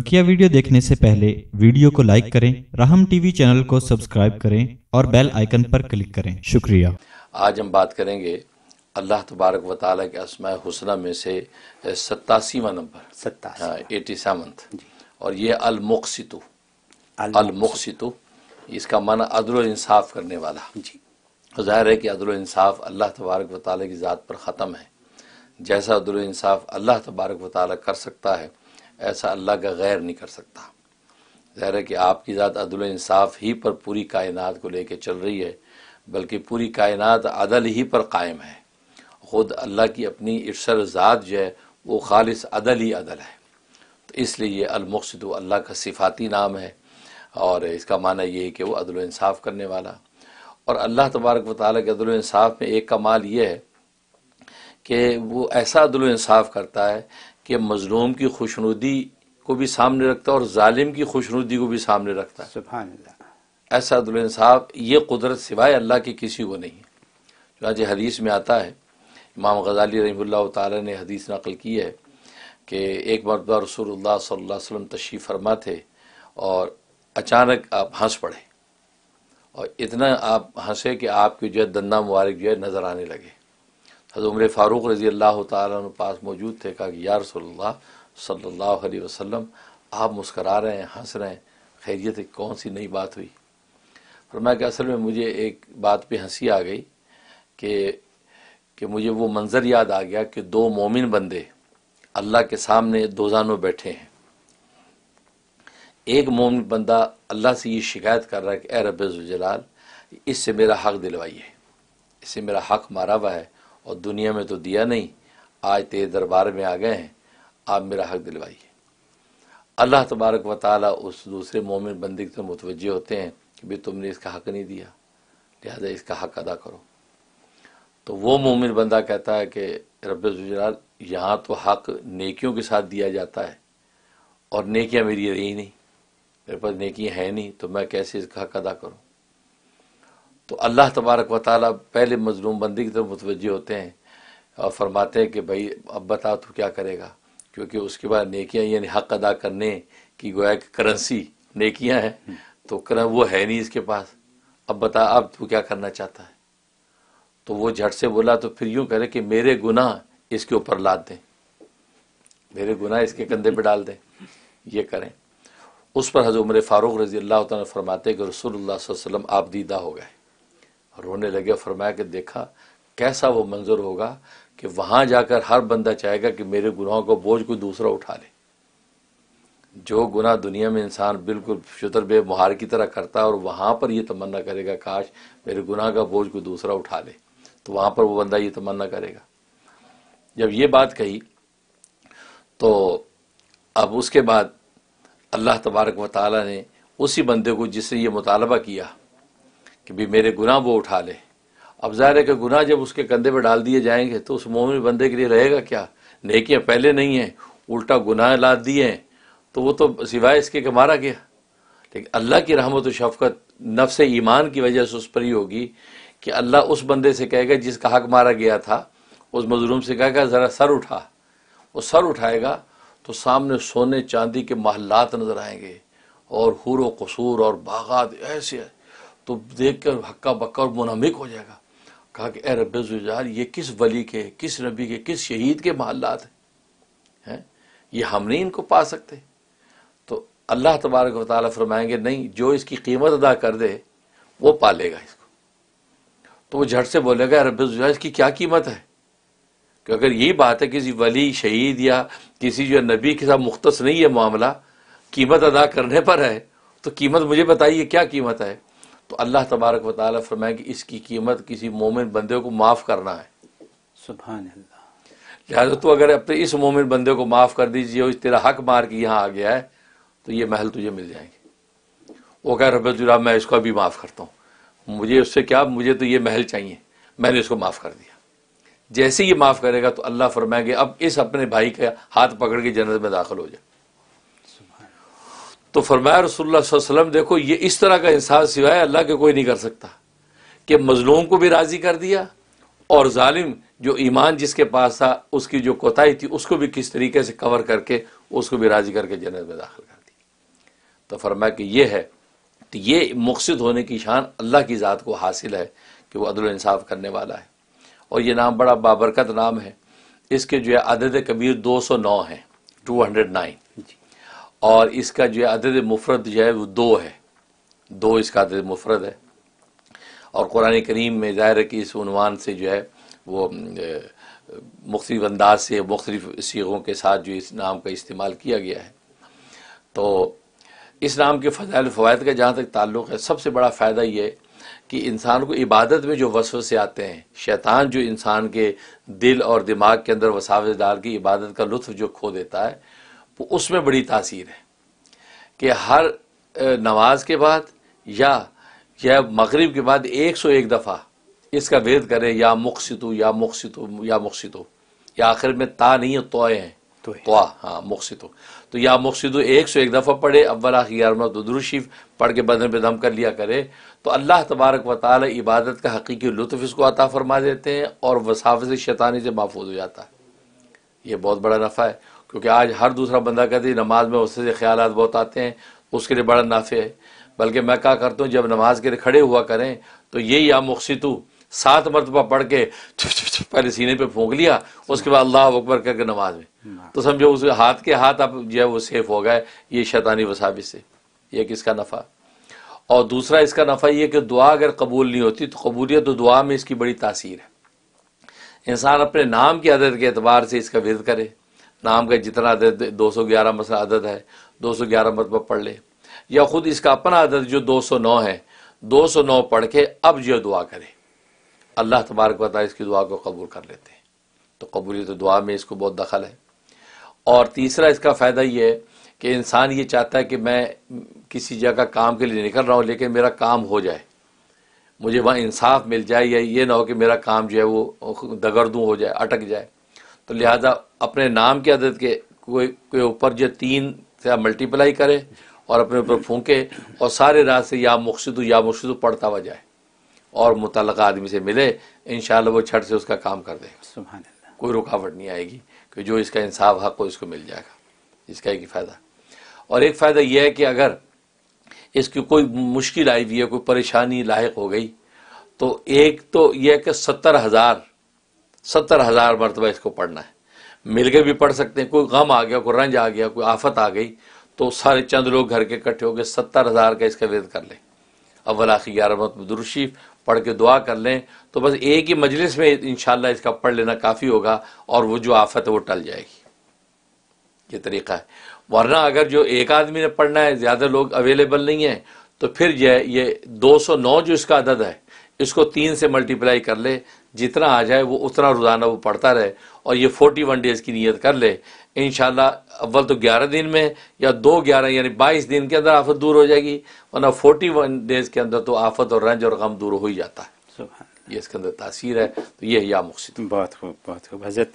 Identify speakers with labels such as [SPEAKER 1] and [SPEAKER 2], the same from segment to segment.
[SPEAKER 1] बकिया वीडियो देखने से पहले वीडियो को लाइक करें राहम टीवी चैनल को सब्सक्राइब करें और बेल आइकन पर क्लिक करें शुक्रिया
[SPEAKER 2] आज हम बात करेंगे अल्लाह तबारक व के असमा हुसना में से सत्तासीवा नंबर हाँ, एटी सेवन और ये अलमुखसितु अलमुखसितु इसका मन अदल इंसाफ करने वाला जी तो ज़ाहिर है कि अदल इंसाफ अल्लाह तबारक व की ज़ात पर ख़त्म है जैसा अदल इंसाफ अल्लाह तबारक व कर सकता है ऐसा अल्लाह का गैर नहीं कर सकता ज़ाहिर है कि आपकी ज़ात अदल इंसाफ ही पर पूरी कायनात को लेके चल रही है बल्कि पूरी कायनात अदल ही पर कायम है ख़ुद अल्लाह की अपनी इर्सर ज़ात जो है वो खालिस अदल ही अदल है तो इसलिए ये अलमकसद अल्लाह का सिफाती नाम है और इसका माना ये है कि वह अदल करने वाला और अल्लाह तबारक वाली के अदल में एक कमाल ये है कि वो ऐसा अदल करता है कि मजलूम की खुशनुदी को भी सामने रखता है और ालिम की खुशनुदी को भी सामने रखता है ऐसा ऐसा साहब ये कुदरत सिवाय अल्लाह के किसी को नहीं है जो आज हदीस में आता है इमाम गजाली रही तदीस नकल की है कि एक मरतबा रसूल वसम तशरीफ़ फरमा थे और अचानक आप हंस पड़े और इतना आप हंसे कि आपके जो है दंदा मुबारक जो है नज़र आने लगे हज़र फ़ारूक रज़ी अल्लाह तास मौजूद थे कहा कि यार सल्ला वसलम आप मुस्करा रहे हैं हंस रहे हैं खैरियत कौन सी नई बात हुई मैं कि असल में मुझे एक बात पे हंसी आ गई कि कि मुझे वो मंज़र याद आ गया कि दो मोमिन बंदे अल्लाह के सामने दोजानों बैठे हैं एक मोमिन बंदा अल्लाह से ये शिकायत कर रहा है कि ए रबाल इससे मेरा हक दिलवाइए इससे मेरा हक मारा हुआ है और दुनिया में तो दिया नहीं आज तेरे दरबार में आ गए हैं आप मेरा हक दिलवाइए अल्लाह तबारक व ताली उस दूसरे मोमिन बंदी से मुतवजह होते हैं कि भाई तुमने इसका हक नहीं दिया लिहाजा इसका हक अदा करो तो वो मोमिन बंदा कहता है कि रबाल यहाँ तो हक नेकियों के साथ दिया जाता है और नेकियाँ मेरी रही नहीं मेरे पास नेकियाँ हैं नहीं तो मैं कैसे इसका हक अदा करूँ तो अल्लाह तबारक व ताल पहले मजलूम बंदी की तरफ मुतवजह होते हैं और फरमाते हैं कि भाई अब बता तो क्या करेगा क्योंकि उसके बाद नेकियां यानी हक अदा करने की गोया कि करंसी नकियाँ हैं तो कर वो है नहीं इसके पास अब बता अब तू क्या करना चाहता है तो वो झट से बोला तो फिर यूँ करे कि मेरे गुनाह इसके ऊपर लाद दें मेरे गुनाह इसके कंधे पर डाल दें ये करें उस पर हजर फारूक रजी अल्लाह तरमाते फरमाते कि रसूल वसल्लम आप दीदा हो गए रोने लगे फरमाया कि देखा कैसा वो मंजर होगा कि वहां जाकर हर बंदा चाहेगा कि मेरे गुनाहों का बोझ कोई दूसरा उठा ले जो गुनाह दुनिया में इंसान बिल्कुल शुतर बे मुहार की तरह करता है और वहाँ पर ये तमन्ना करेगा काश मेरे गुनाह का बोझ कोई दूसरा उठा ले तो वहाँ पर वो बंदा ये तमन्ना करेगा जब ये बात कही तो अब उसके बाद अल्लाह तबारक वाली ने उसी बंदे को जिसने ये मुतालबा किया कि भी मेरे गुना वो उठा ले अब ज़ाहिर है कि गुना जब उसके कंधे पर डाल दिए जाएंगे तो उस मोमिन बंदे के लिए रहेगा क्या नेकियाँ पहले नहीं हैं उल्टा गुनाह ला दिए हैं तो वो तो सिवाय इसके कि मारा गया लेकिन अल्लाह की रहमत शफकत नफ्स ईमान की वजह से उस पर ही होगी कि अल्लाह उस बंदे से कहेगा जिसका हक मारा गया था उस मजलूम से कहेगा ज़रा सर उठा वो सर उठाएगा तो सामने सोने चांदी के महलात नज़र आएंगे और हूर कसूर और बागात ऐसे तो देख कर हक्का बक्का और मुनमिक हो जाएगा कहा कि ए रबार ये किस वली के किस नबी के किस शहीद के महल्लात हैं है? ये हम नहीं इनको पा सकते तो अल्लाह तबारक वाली फरमाएंगे नहीं जो इसकी कीमत अदा कर दे वो पा लेगा इसको तो वो झट से बोलेगा रबार इसकी क्या कीमत है कि अगर यही बात है किसी वली शहीद या किसी जो नबी के साथ मुख्त नहीं है मामला कीमत अदा करने पर है तो कीमत मुझे बताइए क्या कीमत है तो अल्लाह तबारक वाल फरमाए कि इसकी कीमत किसी मोमिन बंदे को माफ़ करना है सुबह लिहाजा तो अगर अपने इस मोमिन बंदे को माफ़ कर दीजिए और तेरा हक मार के यहाँ आ गया है तो ये महल तुझे मिल जाएंगे वो कह रब मैं इसको अभी माफ़ करता हूँ मुझे उससे क्या मुझे तो ये महल चाहिए मैंने इसको माफ़ कर दिया जैसे ये माफ़ करेगा तो अल्लाह फरमाएंगे अब इस अपने भाई का हाथ पकड़ के जन्नत में दाखिल हो जाए तो फरमाया रसोल्ला वसलम देखो ये इस तरह का इंसान सिवाय अल्लाह के कोई नहीं कर सकता कि मजलूम को भी राज़ी कर दिया और ालिम जो ईमान जिसके पास था उसकी जो कोताही थी उसको भी किस तरीके से कवर करके उसको भी राज़ी करके जन्नत में दाखिल कर दिया तो फरमाया कि यह है तो ये मकसद होने की शान अल्लाह की ज़ात को हासिल है कि वह अदलानसाफ़ करने वाला है और ये नाम बड़ा बाबरकत नाम है इसके जो है अदद कबीर दो सौ नौ हैं टू हंड्रेड नाइन जी और इसका जो है अदद मुफरत जो है वो दो है दो इसका अदद मुफरत है और कुरान करीम में ज़ाहिर है कि इस इसवान से जो है वो मुख्तलिफ अंदाज से मुख्तलिफ सीगों के साथ जो इस नाम का इस्तेमाल किया गया है तो इस नाम के फ़जाइल फ़वाद का जहाँ तक ताल्लुक़ है सबसे बड़ा फ़ायदा ये कि इंसान को इबादत में जो वसव से आते हैं शैतान जो इंसान के दिल और दिमाग के अंदर वसावस डाल के इबादत का लुत्फ जो खो देता है उसमें बड़ी तासीर है कि हर नमाज के बाद या या मगरिब के बाद एक सौ एक दफ़ा इसका वेद करें या मुखसितु या मुखसितु या मुखसितु या आखिर में ता नहीं है तोय हैं तो हाँ मुखसितु तो या मुखसितु एक सौ एक दफ़ा पढ़े अव्वल आखिरमा दुदरुशीफ पढ़ के बदन पे दम कर लिया करे तो अल्लाह तबारक व ताल इबादत का हकीकी लुत्फ़ इसको अता फरमा देते हैं और वसाफ़ शैतानी से महफूज हो जाता है ये बहुत बड़ा नफ़ा है क्योंकि आज हर दूसरा बंदा कहते हैं नमाज में उससे ख्याल बहुत आते हैं उसके लिए बड़ा नाफे है बल्कि मैं क्या करता हूँ जब नमाज के लिए खड़े हुआ करें तो यही आप मुखसितु सात मरतबा पढ़ के चुप चुप चुप पहले सीने पे फूंक लिया उसके बाद अल्लाह अकबर करके नमाज में तो समझो उस हाथ के हाथ आप जो है वो सेफ हो गए ये शैतानी वसाबिस से यह किसका नफ़ा और दूसरा इसका नफ़ा यह कि दुआ अगर कबूल नहीं होती तो कबूलियत तो दुआ में इसकी बड़ी तासीर है इंसान अपने नाम की आदत के अतबार से इसका विद करे नाम का जितना अदद दो सौ ग्यारह मसला अदद है दो सौ ग्यारह मतलब पढ़ ले या ख़ुद इसका अपना अदद जो दो सौ नौ है दो सौ नौ पढ़ के अब जो दुआ करे अल्लाह तबारक बताए इसकी दुआ को कबूल कर लेते हैं तो कबूलियत तो दुआ में इसको बहुत दखल है और तीसरा इसका फ़ायदा ये है कि इंसान ये चाहता है कि मैं किसी जगह काम के लिए निकल रहा हूँ लेकिन मेरा काम हो जाए मुझे वहाँ इंसाफ मिल जाए या ये ना हो कि मेरा काम जो है वो दूँ हो जाए अटक जाए तो लिहाजा अपने नाम के अदद के कोई के ऊपर जो तीन से आप मल्टीप्लाई करें और अपने ऊपर फूकें और सारे रात से या मुखद या मुखद पढ़ता हुआ जाए और मुतल आदमी से मिले इन वो छठ से उसका काम कर देगा कोई रुकावट नहीं आएगी कि जो इसका इंसाफ हक हो इसको मिल जाएगा इसका एक फ़ायदा और एक फ़ायदा यह है कि अगर इसकी कोई मुश्किल आई हुई है कोई परेशानी लाक हो गई तो एक तो यह कि सत्तर हज़ार सत्तर हज़ार मरतबा इसको पढ़ना है मिल के भी पढ़ सकते हैं कोई गम आ गया कोई रंज आ गया कोई आफत आ गई तो सारे चंद लोग घर के इकट्ठे हो गए सत्तर हज़ार का इसका वेद कर लें अव्वल आखिर ग्यारह मतबदुरशीफ पढ़ के दुआ कर लें तो बस एक ही मजलिस में इन इसका पढ़ लेना काफ़ी होगा और वो जो आफत है वो टल जाएगी ये तरीका है वरना अगर जो एक आदमी ने पढ़ना है ज़्यादा लोग अवेलेबल नहीं है तो फिर ये ये 209 जो इसका अदद है इसको तीन से मल्टीप्लाई कर ले जितना आ जाए वो उतना रोज़ाना वो पढ़ता रहे और ये फोर्टी वन डेज़ की नीयत कर ले इन अव्वल तो ग्यारह दिन में या दो ग्यारह यानी बाईस दिन के अंदर आफत दूर हो जाएगी वरना फोर्टी वन डेज़ के अंदर तो आफत और रंज और गम दूर हो ही जाता है ये इसके अंदर तासीर है तो ये या मकसद बहुत खूब बहुत खूब हजरत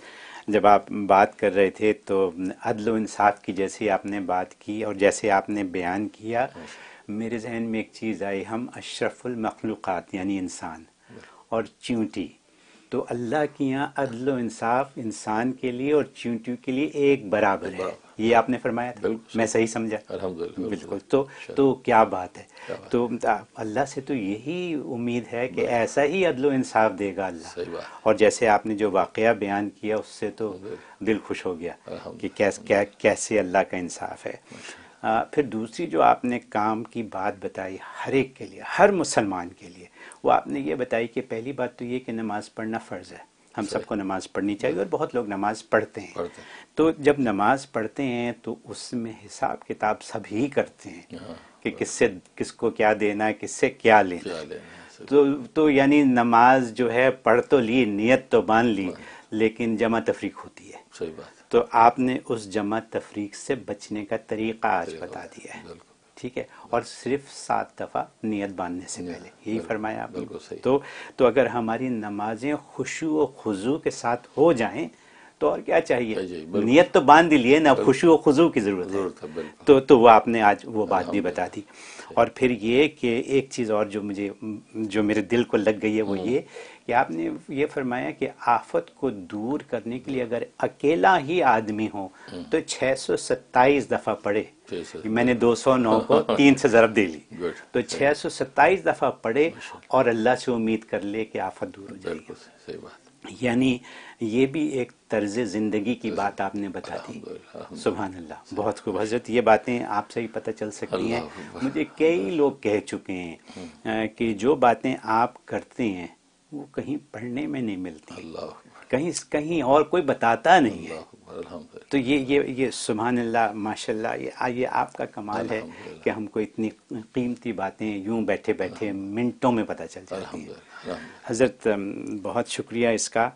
[SPEAKER 1] जब आप बात कर रहे थे तो अदल इंसाफ की जैसे आपने बात की और जैसे आपने बयान किया मेरे जहन में एक चीज़ आई हम अशरफुल मखलूक़ात यानी इंसान और चींटी तो अल्लाह के यहाँ अदल इंसाफ इंसान के लिए और चींटियों के लिए एक बराबर है ये आपने फरमाया था मैं सही समझा बिल्कुल तो अच्छा। तो क्या बात है तो अल्लाह से तो यही उम्मीद है कि ऐसा ही अदल इंसाफ देगा अल्लाह और जैसे आपने जो वाक़ बयान किया उससे तो दिल खुश हो गया कि कैसे कैसे अल्लाह का इंसाफ है फिर दूसरी जो आपने काम की बात बताई हर एक के लिए हर मुसलमान के लिए वो आपने ये बताई कि पहली बात तो ये कि नमाज़ पढ़ना फ़र्ज़ है हम सबको नमाज पढ़नी चाहिए और बहुत लोग नमाज पढ़ते हैं पढ़ते। तो जब नमाज पढ़ते हैं तो उसमें हिसाब किताब सभी करते हैं हाँ, कि किससे किसको क्या देना है किससे क्या लेना, है तो तो यानी नमाज जो है पढ़ तो ली नियत तो बांध ली हाँ। लेकिन जमा तफरीक होती है सही बात तो आपने उस जमा तफरीक से बचने का तरीका आज बता दिया है ठीक है और सिर्फ सात दफ़ा नियत बांधने से पहले यही फरमाया आपने तो तो अगर हमारी नमाजें खुशु व खुजू के साथ हो जाएं तो और क्या चाहिए नियत तो बांध दी लिए ना खुशी व खुजू की ज़रूरत है तो तो वो आपने आज वो बात भी बता दी और फिर ये कि एक चीज़ और जो मुझे जो मेरे दिल को लग गई है वो हम्म। ये कि आपने ये फरमाया कि आफत को दूर करने के लिए अगर अकेला ही आदमी हो हम्म। तो छः सौ सत्ताईस दफ़ा पढ़े मैंने दो सौ नौ को तीन से ज़रब दे ली तो छः सौ सत्ताईस दफ़ा पढ़े और अल्लाह से उम्मीद कर ले कि आफत दूर हो जाएगी यानी ये भी एक तर्ज ज़िंदगी की बात आपने बता दी सुबह अल्लाह बहुत खूब हजरत ये बातें आपसे ही पता चल सकती हैं मुझे कई लोग कह चुके हैं हम्म। कि जो बातें आप करते हैं वो कहीं पढ़ने में नहीं मिलती कहीं कहीं और कोई बताता नहीं है तो ये ये ये सुबहानल्ला अल्लाह माशाल्लाह ये ये आपका कमाल है कि हमको इतनी कीमती बातें यूं बैठे बैठे मिनटों में पता चल जाती हैं हज़रत बहुत शुक्रिया इसका